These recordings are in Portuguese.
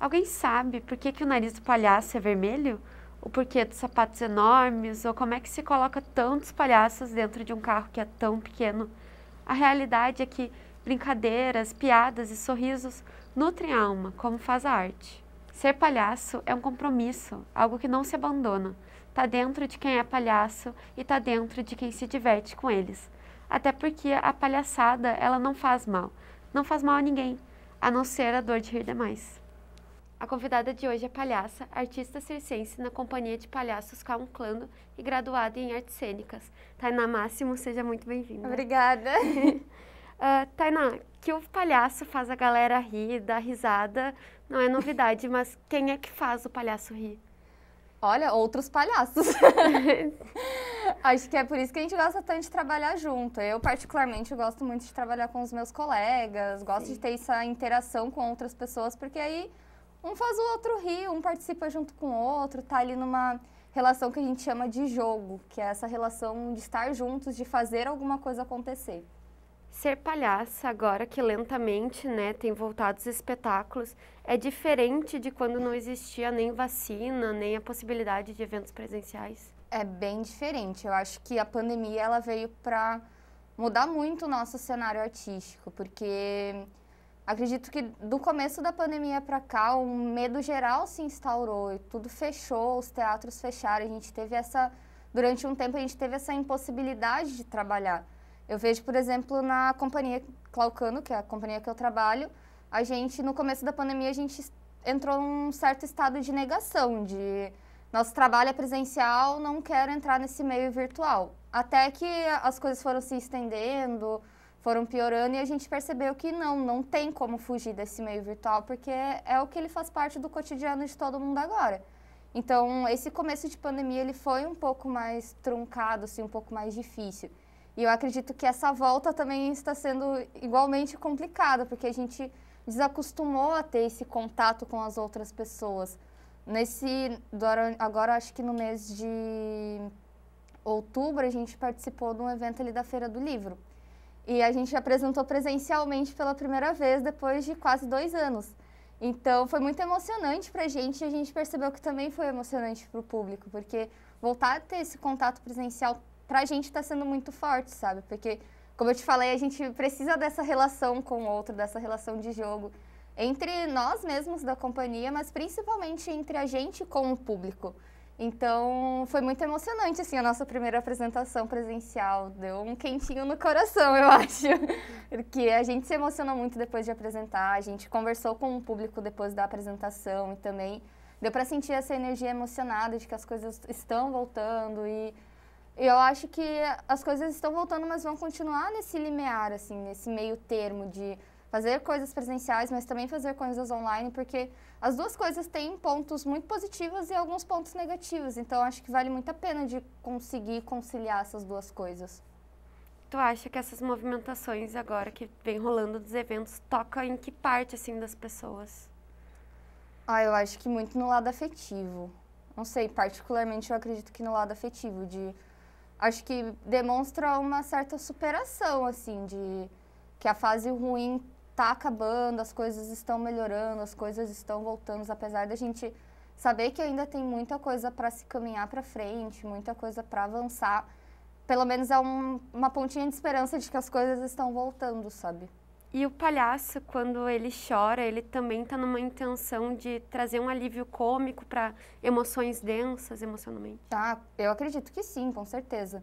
Alguém sabe por que, que o nariz do palhaço é vermelho? O porquê dos sapatos enormes? Ou como é que se coloca tantos palhaços dentro de um carro que é tão pequeno? A realidade é que brincadeiras, piadas e sorrisos nutrem a alma, como faz a arte. Ser palhaço é um compromisso, algo que não se abandona. Está dentro de quem é palhaço e está dentro de quem se diverte com eles. Até porque a palhaçada, ela não faz mal. Não faz mal a ninguém, a não ser a dor de rir demais. A convidada de hoje é palhaça, artista circense na Companhia de Palhaços Caunclando e graduada em Artes Cênicas. Tainá Máximo, seja muito bem-vinda. Obrigada. uh, Tainá, que o palhaço faz a galera rir, dar risada, não é novidade, mas quem é que faz o palhaço rir? Olha, outros palhaços. Acho que é por isso que a gente gosta tanto de trabalhar junto. Eu, particularmente, gosto muito de trabalhar com os meus colegas, gosto Sim. de ter essa interação com outras pessoas, porque aí um faz o outro rir, um participa junto com o outro, tá ali numa relação que a gente chama de jogo, que é essa relação de estar juntos, de fazer alguma coisa acontecer. Ser palhaça, agora que lentamente né, tem voltado os espetáculos, é diferente de quando não existia nem vacina, nem a possibilidade de eventos presenciais? É bem diferente. Eu acho que a pandemia ela veio para mudar muito o nosso cenário artístico, porque Acredito que do começo da pandemia para cá, um medo geral se instaurou e tudo fechou, os teatros fecharam. A gente teve essa. Durante um tempo, a gente teve essa impossibilidade de trabalhar. Eu vejo, por exemplo, na companhia Claucano, que é a companhia que eu trabalho, a gente, no começo da pandemia, a gente entrou num certo estado de negação, de nosso trabalho é presencial, não quero entrar nesse meio virtual. Até que as coisas foram se estendendo, foram piorando e a gente percebeu que não, não tem como fugir desse meio virtual, porque é o que ele faz parte do cotidiano de todo mundo agora. Então, esse começo de pandemia ele foi um pouco mais truncado, assim, um pouco mais difícil. E eu acredito que essa volta também está sendo igualmente complicada, porque a gente desacostumou a ter esse contato com as outras pessoas. Nesse agora acho que no mês de outubro a gente participou de um evento ali da Feira do Livro. E a gente apresentou presencialmente pela primeira vez depois de quase dois anos. Então foi muito emocionante para a gente e a gente percebeu que também foi emocionante para o público, porque voltar a ter esse contato presencial para a gente está sendo muito forte, sabe? Porque, como eu te falei, a gente precisa dessa relação com o outro, dessa relação de jogo entre nós mesmos da companhia, mas principalmente entre a gente com o público. Então, foi muito emocionante, assim, a nossa primeira apresentação presencial. Deu um quentinho no coração, eu acho. Porque a gente se emociona muito depois de apresentar, a gente conversou com o público depois da apresentação e também deu para sentir essa energia emocionada de que as coisas estão voltando e eu acho que as coisas estão voltando, mas vão continuar nesse limiar, assim, nesse meio termo de fazer coisas presenciais, mas também fazer coisas online, porque as duas coisas têm pontos muito positivos e alguns pontos negativos. Então, acho que vale muito a pena de conseguir conciliar essas duas coisas. Tu acha que essas movimentações agora que vem rolando dos eventos toca em que parte assim das pessoas? Ah, eu acho que muito no lado afetivo. Não sei, particularmente eu acredito que no lado afetivo de acho que demonstra uma certa superação assim de que a fase ruim tá acabando, as coisas estão melhorando, as coisas estão voltando, apesar da gente saber que ainda tem muita coisa para se caminhar para frente, muita coisa para avançar. Pelo menos é um, uma pontinha de esperança de que as coisas estão voltando, sabe? E o palhaço, quando ele chora, ele também está numa intenção de trazer um alívio cômico para emoções densas emocionalmente. Tá, eu acredito que sim, com certeza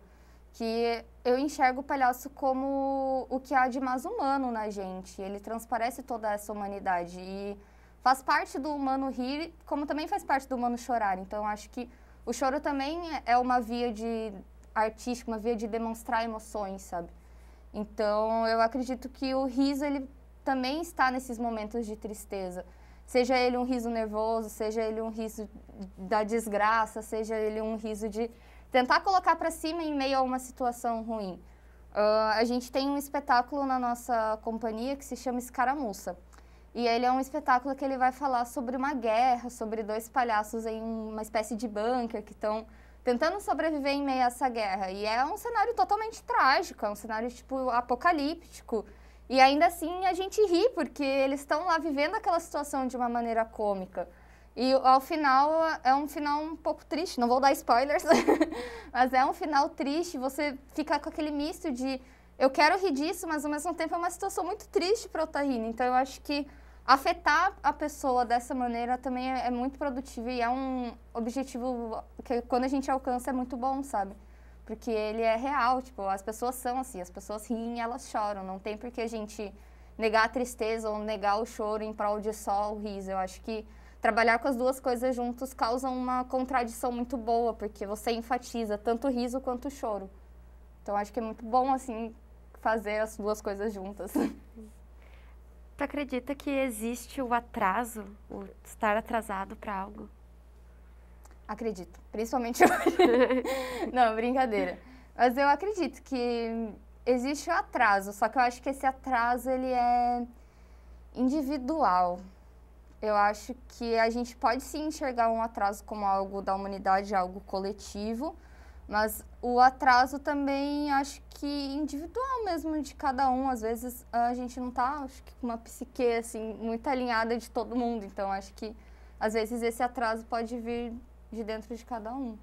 que eu enxergo o palhaço como o que há de mais humano na gente. Ele transparece toda essa humanidade e faz parte do humano rir, como também faz parte do humano chorar. Então, acho que o choro também é uma via de artística, uma via de demonstrar emoções, sabe? Então, eu acredito que o riso ele também está nesses momentos de tristeza. Seja ele um riso nervoso, seja ele um riso da desgraça, seja ele um riso de tentar colocar para cima em meio a uma situação ruim. Uh, a gente tem um espetáculo na nossa companhia que se chama Escaramuça. E ele é um espetáculo que ele vai falar sobre uma guerra, sobre dois palhaços em uma espécie de bunker que estão tentando sobreviver em meio a essa guerra. E é um cenário totalmente trágico, é um cenário tipo apocalíptico. E ainda assim a gente ri porque eles estão lá vivendo aquela situação de uma maneira cômica. E ao final é um final um pouco triste, não vou dar spoilers, mas é um final triste, você fica com aquele misto de eu quero rir disso, mas ao mesmo tempo é uma situação muito triste para eu estar tá rindo. Então eu acho que afetar a pessoa dessa maneira também é, é muito produtivo e é um objetivo que quando a gente alcança é muito bom, sabe? Porque ele é real, tipo, as pessoas são assim, as pessoas riem, elas choram, não tem por que a gente negar a tristeza ou negar o choro em prol de só o riso. Eu acho que trabalhar com as duas coisas juntos causa uma contradição muito boa, porque você enfatiza tanto o riso quanto o choro. Então acho que é muito bom assim fazer as duas coisas juntas. Tu acredita que existe o atraso, o estar atrasado para algo? Acredito, principalmente hoje. Não, brincadeira. Mas eu acredito que existe o atraso, só que eu acho que esse atraso ele é individual. Eu acho que a gente pode se enxergar um atraso como algo da humanidade, algo coletivo, mas o atraso também acho que individual mesmo de cada um. Às vezes a gente não está, acho que com uma psique assim muito alinhada de todo mundo, então acho que às vezes esse atraso pode vir de dentro de cada um.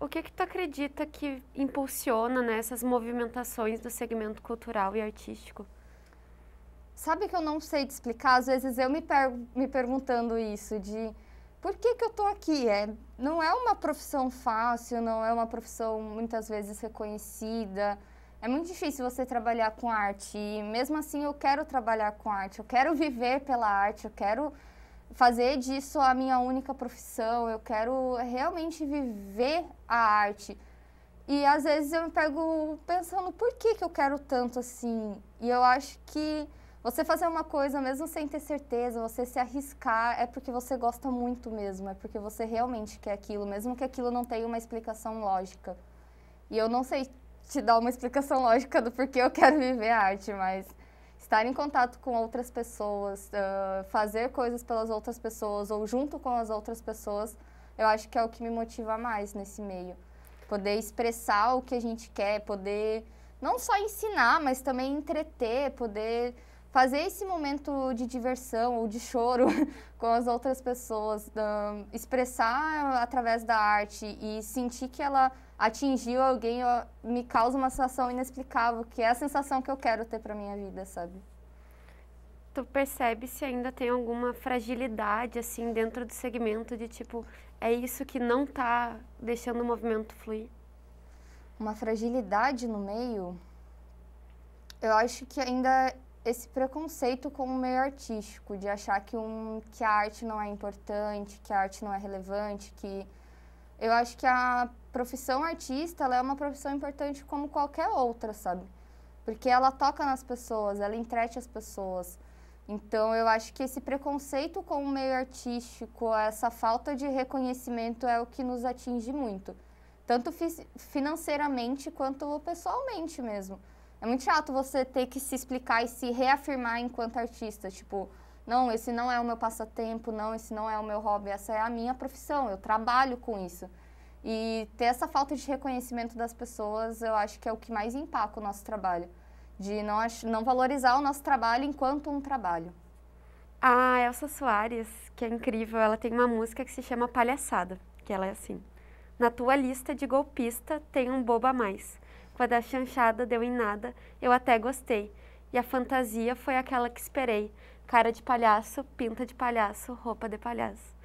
O que que tu acredita que impulsiona nessas né, movimentações do segmento cultural e artístico? Sabe que eu não sei te explicar? Às vezes eu me, per me perguntando isso, de por que, que eu estou aqui? É, não é uma profissão fácil, não é uma profissão muitas vezes reconhecida. É muito difícil você trabalhar com arte e mesmo assim eu quero trabalhar com arte, eu quero viver pela arte, eu quero fazer disso a minha única profissão, eu quero realmente viver a arte. E às vezes eu me pego pensando por que, que eu quero tanto assim. E eu acho que você fazer uma coisa mesmo sem ter certeza, você se arriscar, é porque você gosta muito mesmo, é porque você realmente quer aquilo, mesmo que aquilo não tenha uma explicação lógica. E eu não sei te dar uma explicação lógica do porquê eu quero viver a arte, mas estar em contato com outras pessoas, uh, fazer coisas pelas outras pessoas ou junto com as outras pessoas, eu acho que é o que me motiva mais nesse meio. Poder expressar o que a gente quer, poder não só ensinar, mas também entreter, poder fazer esse momento de diversão ou de choro com as outras pessoas, um, expressar através da arte e sentir que ela atingiu alguém, me causa uma sensação inexplicável, que é a sensação que eu quero ter para minha vida, sabe? Tu percebe se ainda tem alguma fragilidade assim dentro do segmento de tipo, é isso que não tá deixando o movimento fluir? Uma fragilidade no meio? Eu acho que ainda esse preconceito com o meio artístico, de achar que, um, que a arte não é importante, que a arte não é relevante, que eu acho que a profissão artista é uma profissão importante como qualquer outra, sabe? Porque ela toca nas pessoas, ela entrete as pessoas. Então eu acho que esse preconceito com o meio artístico, essa falta de reconhecimento é o que nos atinge muito, tanto financeiramente quanto pessoalmente mesmo. É muito chato você ter que se explicar e se reafirmar enquanto artista. Tipo, não, esse não é o meu passatempo, não, esse não é o meu hobby, essa é a minha profissão, eu trabalho com isso. E ter essa falta de reconhecimento das pessoas, eu acho que é o que mais impacta o nosso trabalho. De não, não valorizar o nosso trabalho enquanto um trabalho. A Elsa Soares, que é incrível, ela tem uma música que se chama Palhaçada, que ela é assim. Na tua lista de golpista tem um bobo a mais da chanchada deu em nada, eu até gostei. E a fantasia foi aquela que esperei. Cara de palhaço, pinta de palhaço, roupa de palhaço.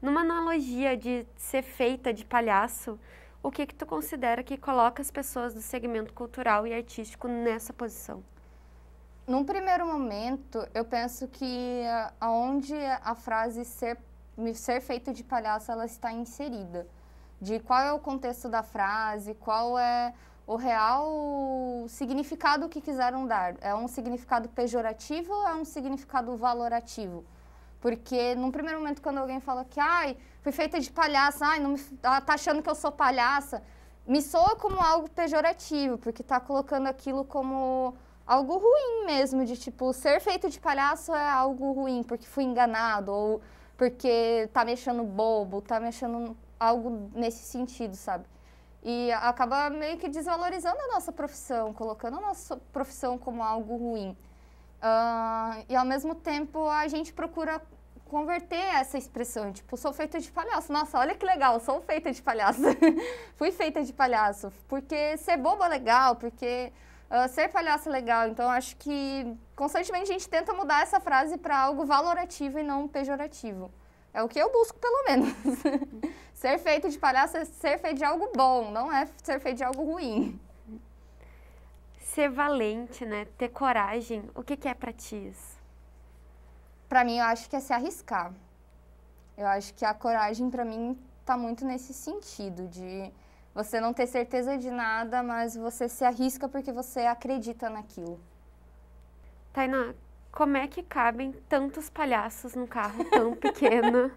Numa analogia de ser feita de palhaço, o que, que tu considera que coloca as pessoas do segmento cultural e artístico nessa posição? Num primeiro momento, eu penso que aonde a frase ser, ser feito de palhaço ela está inserida. De qual é o contexto da frase, qual é o real significado que quiseram dar. É um significado pejorativo ou é um significado valorativo? Porque num primeiro momento quando alguém fala que ai, fui feita de palhaça, ai, não me, ela ah, tá achando que eu sou palhaça, me soa como algo pejorativo, porque tá colocando aquilo como algo ruim mesmo, de tipo, ser feito de palhaço é algo ruim, porque fui enganado, ou porque tá mexendo bobo, tá mexendo algo nesse sentido, sabe? E acaba meio que desvalorizando a nossa profissão, colocando a nossa profissão como algo ruim. Uh, e ao mesmo tempo a gente procura converter essa expressão, tipo, sou feita de palhaço. Nossa, olha que legal, sou feita de palhaço. Fui feita de palhaço. Porque ser boba é legal, porque uh, ser palhaço é legal. Então, acho que constantemente a gente tenta mudar essa frase para algo valorativo e não pejorativo. É o que eu busco, pelo menos. ser feito de palhaço é ser feito de algo bom, não é ser feito de algo ruim. Ser valente, né? Ter coragem. O que, que é para ti isso? Para mim, eu acho que é se arriscar. Eu acho que a coragem, para mim, tá muito nesse sentido de você não ter certeza de nada, mas você se arrisca porque você acredita naquilo. Tainá, como é que cabem tantos palhaços num carro tão pequeno?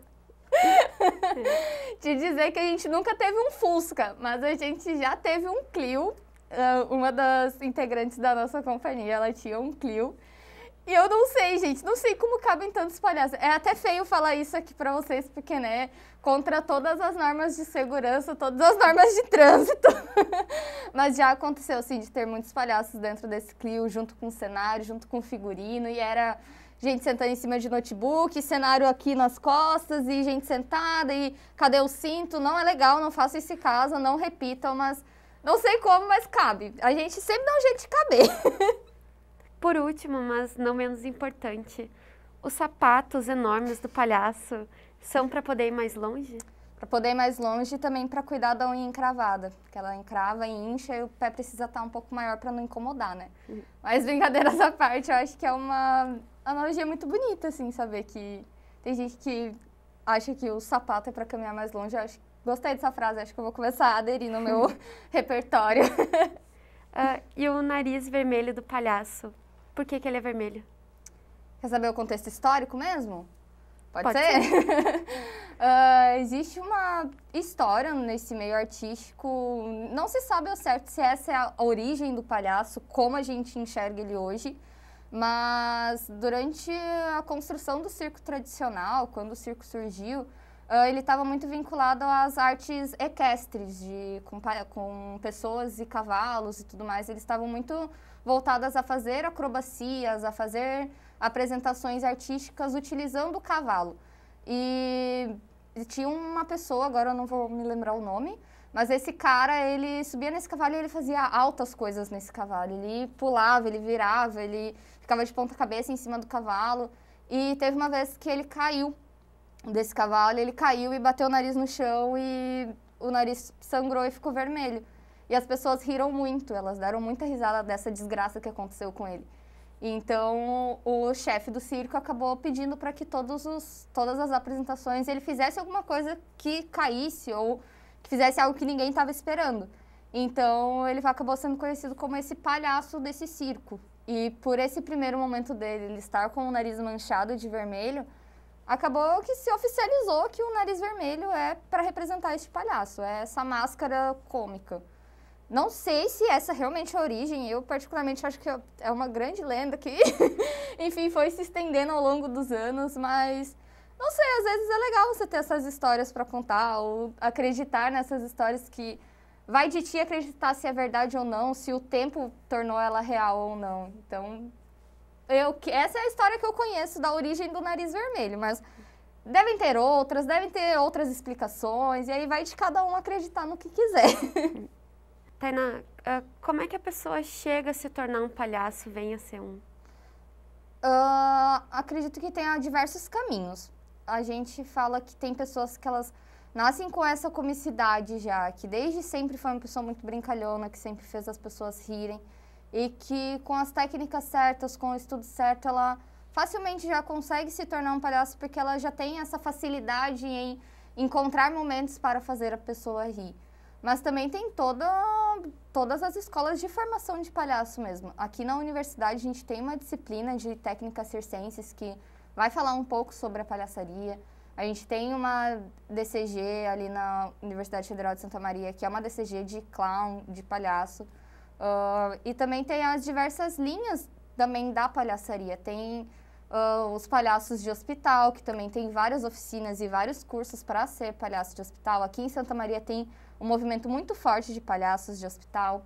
Te dizer que a gente nunca teve um Fusca, mas a gente já teve um Clio. Uma das integrantes da nossa companhia, ela tinha um Clio. E eu não sei, gente, não sei como cabem tantos palhaços. É até feio falar isso aqui para vocês, porque, né, contra todas as normas de segurança, todas as normas de trânsito. Mas já aconteceu, assim, de ter muitos palhaços dentro desse Clio, junto com o cenário, junto com o figurino, e era gente sentando em cima de notebook, cenário aqui nas costas, e gente sentada, e cadê o cinto? Não é legal, não faço esse caso, não repitam, mas não sei como, mas cabe. A gente sempre dá um jeito de caber. Por último, mas não menos importante, os sapatos enormes do palhaço são para poder ir mais longe? Para poder ir mais longe e também para cuidar da unha encravada, que ela encrava e incha e o pé precisa estar tá um pouco maior para não incomodar, né? Uhum. Mas brincadeiras à parte, eu acho que é uma analogia muito bonita, assim, saber que tem gente que acha que o sapato é para caminhar mais longe. Eu acho, gostei dessa frase, acho que eu vou começar a aderir no meu repertório. Uh, e o nariz vermelho do palhaço por que, que ele é vermelho? Quer saber o contexto histórico mesmo? Pode, Pode ser? ser. uh, existe uma história nesse meio artístico. Não se sabe ao certo se essa é a origem do palhaço, como a gente enxerga ele hoje. Mas durante a construção do circo tradicional, quando o circo surgiu, Uh, ele estava muito vinculado às artes equestres, de, com, com pessoas e cavalos e tudo mais. Eles estavam muito voltadas a fazer acrobacias, a fazer apresentações artísticas utilizando o cavalo. E tinha uma pessoa, agora eu não vou me lembrar o nome, mas esse cara, ele subia nesse cavalo e ele fazia altas coisas nesse cavalo. Ele pulava, ele virava, ele ficava de ponta cabeça em cima do cavalo. E teve uma vez que ele caiu desse cavalo, ele caiu e bateu o nariz no chão e o nariz sangrou e ficou vermelho. E as pessoas riram muito, elas deram muita risada dessa desgraça que aconteceu com ele. Então, o chefe do circo acabou pedindo para que todos os, todas as apresentações ele fizesse alguma coisa que caísse ou que fizesse algo que ninguém estava esperando. Então, ele acabou sendo conhecido como esse palhaço desse circo. E por esse primeiro momento dele, ele estar com o nariz manchado de vermelho, acabou que se oficializou que o nariz vermelho é para representar este palhaço, é essa máscara cômica. Não sei se essa é realmente é a origem, eu particularmente acho que é uma grande lenda que, enfim, foi se estendendo ao longo dos anos, mas não sei, às vezes é legal você ter essas histórias para contar ou acreditar nessas histórias que vai de ti acreditar se é verdade ou não, se o tempo tornou ela real ou não. Então, eu, essa é a história que eu conheço da origem do nariz vermelho, mas devem ter outras, devem ter outras explicações, e aí vai de cada um acreditar no que quiser. Tainá, ah, como é que a pessoa chega a se tornar um palhaço, venha ser um? Uh, acredito que tenha diversos caminhos. A gente fala que tem pessoas que elas nascem com essa comicidade já, que desde sempre foi uma pessoa muito brincalhona, que sempre fez as pessoas rirem e que com as técnicas certas, com o estudo certo, ela facilmente já consegue se tornar um palhaço porque ela já tem essa facilidade em encontrar momentos para fazer a pessoa rir. Mas também tem toda, todas as escolas de formação de palhaço mesmo. Aqui na universidade a gente tem uma disciplina de técnicas circenses que vai falar um pouco sobre a palhaçaria. A gente tem uma DCG ali na Universidade Federal de Santa Maria, que é uma DCG de clown, de palhaço. Uh, e também tem as diversas linhas também da palhaçaria. Tem uh, os palhaços de hospital, que também tem várias oficinas e vários cursos para ser palhaço de hospital. Aqui em Santa Maria tem um movimento muito forte de palhaços de hospital.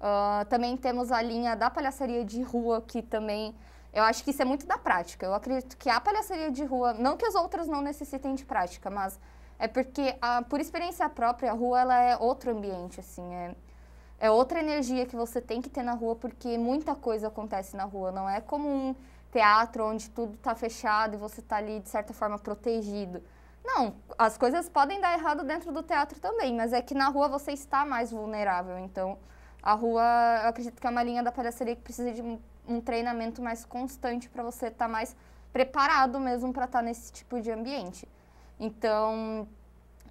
Uh, também temos a linha da palhaçaria de rua, que também eu acho que isso é muito da prática. Eu acredito que a palhaçaria de rua, não que as outras não necessitem de prática, mas é porque, a, por experiência própria, a rua ela é outro ambiente, assim. É, é outra energia que você tem que ter na rua, porque muita coisa acontece na rua. Não é como um teatro onde tudo está fechado e você está ali, de certa forma, protegido. Não, as coisas podem dar errado dentro do teatro também, mas é que na rua você está mais vulnerável. Então, a rua, eu acredito que é uma linha da palhaçaria que precisa de um treinamento mais constante para você estar tá mais preparado mesmo para estar tá nesse tipo de ambiente. Então,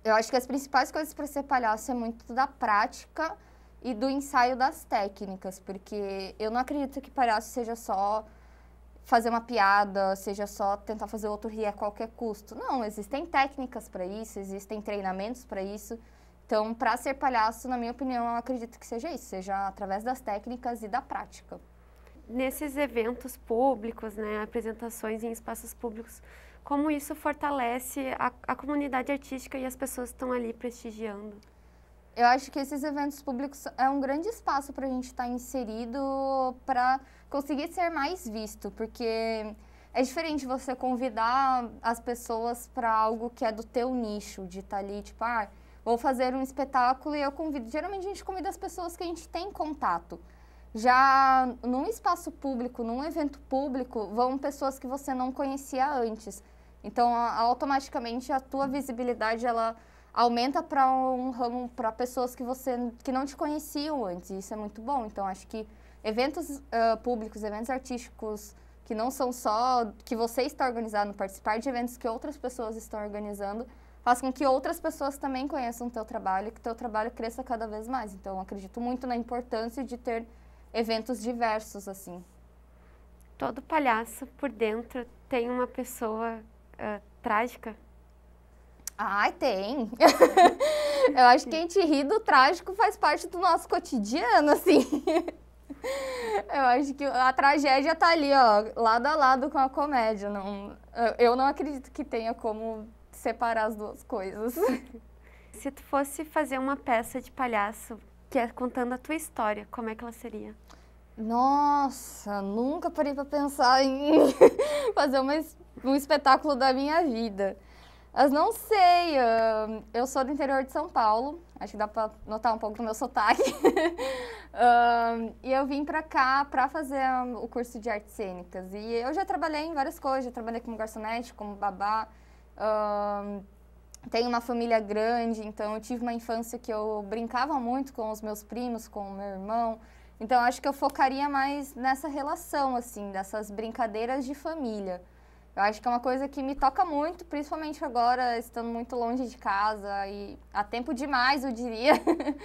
eu acho que as principais coisas para ser palhaço é muito da prática e do ensaio das técnicas, porque eu não acredito que palhaço seja só fazer uma piada, seja só tentar fazer outro rir a qualquer custo. Não, existem técnicas para isso, existem treinamentos para isso. Então, para ser palhaço, na minha opinião, eu acredito que seja isso, seja através das técnicas e da prática. Nesses eventos públicos, né, apresentações em espaços públicos, como isso fortalece a, a comunidade artística e as pessoas que estão ali prestigiando? Eu acho que esses eventos públicos é um grande espaço para a gente estar tá inserido para conseguir ser mais visto, porque é diferente você convidar as pessoas para algo que é do teu nicho, de estar tá ali, tipo, ah, vou fazer um espetáculo e eu convido. Geralmente a gente convida as pessoas que a gente tem contato. Já num espaço público, num evento público, vão pessoas que você não conhecia antes. Então, automaticamente a tua visibilidade ela aumenta para um ramo para pessoas que você que não te conheciam antes. Isso é muito bom. Então acho que eventos uh, públicos, eventos artísticos que não são só que você está organizando, participar de eventos que outras pessoas estão organizando, faz com que outras pessoas também conheçam o teu trabalho e que o teu trabalho cresça cada vez mais. Então acredito muito na importância de ter eventos diversos assim. Todo palhaço por dentro tem uma pessoa uh, trágica Ai, tem. eu acho que a gente rir do trágico faz parte do nosso cotidiano, assim. eu acho que a tragédia tá ali, ó, lado a lado com a comédia. Não, eu não acredito que tenha como separar as duas coisas. Se tu fosse fazer uma peça de palhaço que é contando a tua história, como é que ela seria? Nossa, nunca parei para pensar em fazer uma, um espetáculo da minha vida. Eu não sei, eu sou do interior de São Paulo, acho que dá para notar um pouco do meu sotaque. e eu vim para cá para fazer o curso de artes cênicas. E eu já trabalhei em várias coisas, já trabalhei como garçonete, como babá. tenho uma família grande, então eu tive uma infância que eu brincava muito com os meus primos, com o meu irmão. Então acho que eu focaria mais nessa relação, assim, dessas brincadeiras de família. Eu acho que é uma coisa que me toca muito, principalmente agora, estando muito longe de casa e há tempo demais, eu diria.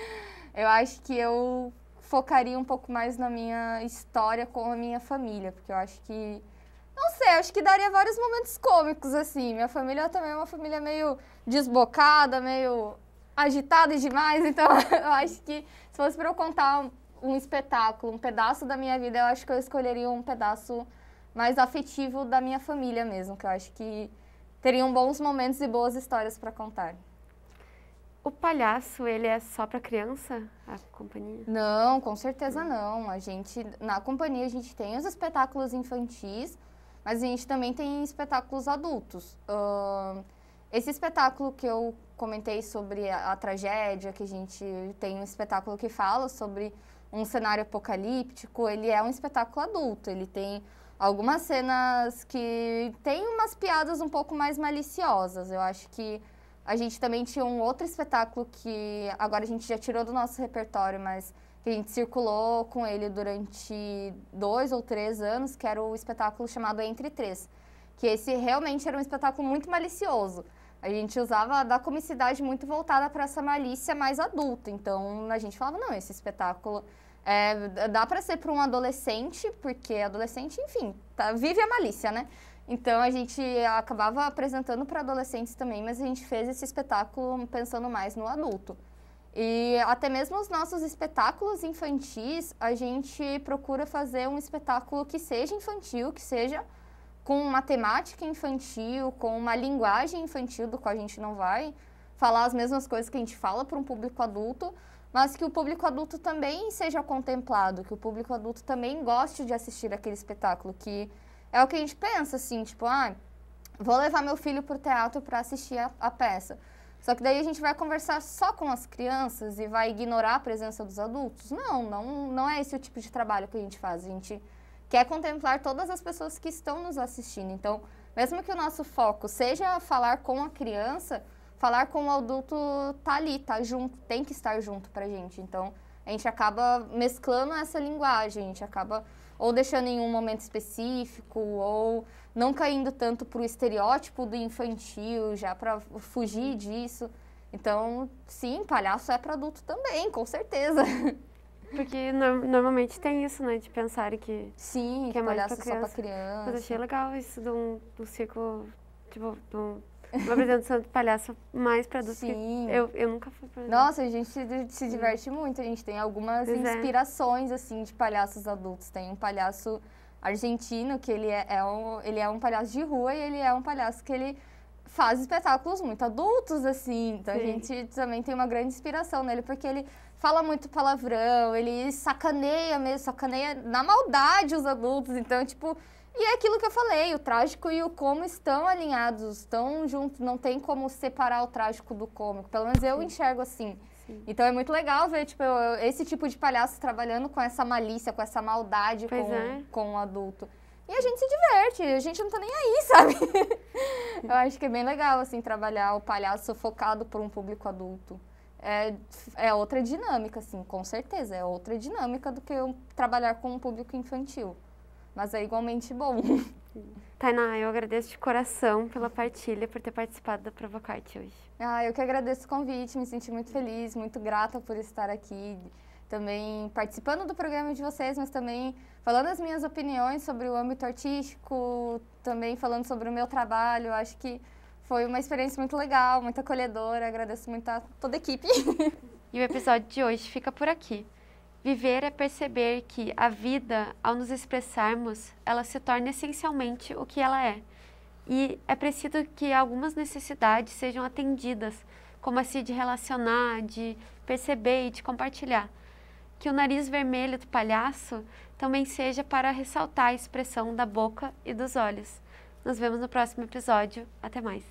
eu acho que eu focaria um pouco mais na minha história com a minha família, porque eu acho que. Não sei, acho que daria vários momentos cômicos, assim. Minha família também é uma família meio desbocada, meio agitada demais, então eu acho que se fosse para eu contar um espetáculo, um pedaço da minha vida, eu acho que eu escolheria um pedaço mais afetivo da minha família mesmo, que eu acho que teriam bons momentos e boas histórias para contar. O palhaço, ele é só para criança, a companhia? Não, com certeza não. A gente, na companhia, a gente tem os espetáculos infantis, mas a gente também tem espetáculos adultos. Uh, esse espetáculo que eu comentei sobre a, a, tragédia, que a gente tem um espetáculo que fala sobre um cenário apocalíptico, ele é um espetáculo adulto. Ele tem algumas cenas que tem umas piadas um pouco mais maliciosas. Eu acho que a gente também tinha um outro espetáculo que agora a gente já tirou do nosso repertório, mas que a gente circulou com ele durante dois ou três anos, que era o espetáculo chamado Entre Três. Que esse realmente era um espetáculo muito malicioso. A gente usava da comicidade muito voltada para essa malícia mais adulta. Então a gente falava, não, esse espetáculo é, dá para ser para um adolescente, porque adolescente, enfim, tá, vive a malícia, né? Então a gente acabava apresentando para adolescentes também, mas a gente fez esse espetáculo pensando mais no adulto. E até mesmo os nossos espetáculos infantis, a gente procura fazer um espetáculo que seja infantil, que seja com uma temática infantil, com uma linguagem infantil do qual a gente não vai falar as mesmas coisas que a gente fala para um público adulto, mas que o público adulto também seja contemplado, que o público adulto também goste de assistir aquele espetáculo, que é o que a gente pensa, assim, tipo, ah, vou levar meu filho pro teatro para assistir a, a peça. Só que daí a gente vai conversar só com as crianças e vai ignorar a presença dos adultos? Não, não, não é esse o tipo de trabalho que a gente faz. A gente quer contemplar todas as pessoas que estão nos assistindo. Então, mesmo que o nosso foco seja falar com a criança, falar com o adulto tá ali, tá junto, tem que estar junto pra gente. Então, a gente acaba mesclando essa linguagem, a gente acaba ou deixando em um momento específico, ou não caindo tanto pro estereótipo do infantil, já para fugir disso. Então, sim, palhaço é para adulto também, com certeza. Porque no, normalmente tem isso, né? De pensar que. Sim, que é mais pra é só pra criança. Mas achei legal isso do, do círculo tipo, um, uma apresentação de palhaço mais produto Sim. eu, eu nunca fui pra Nossa, a gente se, se diverte Sim. muito, a gente tem algumas pois é. inspirações, é. assim, de palhaços adultos. Tem um palhaço argentino, que ele é, é, um, ele é um palhaço de rua e ele é um palhaço que ele faz espetáculos muito adultos, assim. Então, Sim. a gente também tem uma grande inspiração nele, porque ele fala muito palavrão, ele sacaneia mesmo, sacaneia na maldade os adultos. Então, tipo e é aquilo que eu falei, o trágico e o como estão alinhados, estão juntos, não tem como separar o trágico do cômico. Pelo menos eu Sim. enxergo assim. Sim. Então é muito legal ver tipo, eu, esse tipo de palhaço trabalhando com essa malícia, com essa maldade com, é. com o adulto. E a gente se diverte, a gente não tá nem aí, sabe? eu acho que é bem legal, assim, trabalhar o palhaço focado por um público adulto. É, é outra dinâmica, assim, com certeza. É outra dinâmica do que eu trabalhar com um público infantil mas é igualmente bom. Tainá, eu agradeço de coração pela partilha, por ter participado da Provocarte hoje. Ah, eu que agradeço o convite, me senti muito feliz, muito grata por estar aqui, também participando do programa de vocês, mas também falando as minhas opiniões sobre o âmbito artístico, também falando sobre o meu trabalho, acho que foi uma experiência muito legal, muito acolhedora, agradeço muito a toda a equipe. E o episódio de hoje fica por aqui. Viver é perceber que a vida, ao nos expressarmos, ela se torna essencialmente o que ela é. E é preciso que algumas necessidades sejam atendidas, como a assim de relacionar, de perceber e de compartilhar. Que o nariz vermelho do palhaço também seja para ressaltar a expressão da boca e dos olhos. Nos vemos no próximo episódio. Até mais!